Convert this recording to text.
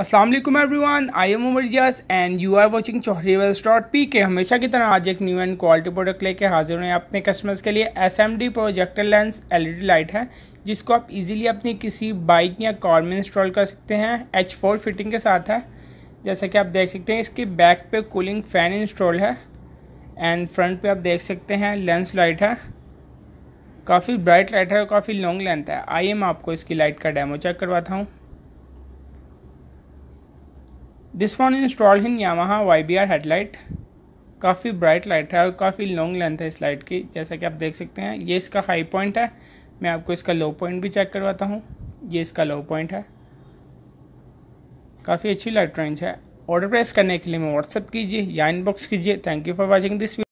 Aslam everyone I am Umar Jiyas and you are watching wells dot P K हमेशा की तरह आज एक न्यू एंड क्वालिटी प्रोडक्ट लेके हाजिर हुए अपने कस्टमर्स के लिए S M D projector lens L E D light है जिसको आप इजीली अपनी किसी बाइक या कार में इंस्टॉल कर सकते हैं एच फोर फिटिंग के साथ है जैसा कि आप देख सकते हैं इसके बैक पे कूलिंग फ़ैन इंस्टॉल है एंड फ्रंट पे आप देख सकते हैं लेंस लाइट है काफ़ी ब्राइट लाइट है और काफ़ी लॉन्ग लेंथ है आइए मैं आपको इसकी लाइट का डेमो चेक करवाता हूँ this one installed in Yamaha Y B R headlight काफ़ी ब्राइट लाइट है और काफ़ी लॉन्ग लेंथ है इस लाइट की जैसा कि आप देख सकते हैं ये इसका हाई पॉइंट है मैं आपको इसका लो पॉइंट भी चेक करवाता हूँ ये इसका लो पॉइंट है काफ़ी अच्छी लाइट रेंज है ऑर्डर प्रेस करने के लिए मैं व्हाट्सअप कीजिए या इनबॉक्स कीजिए thank you for watching this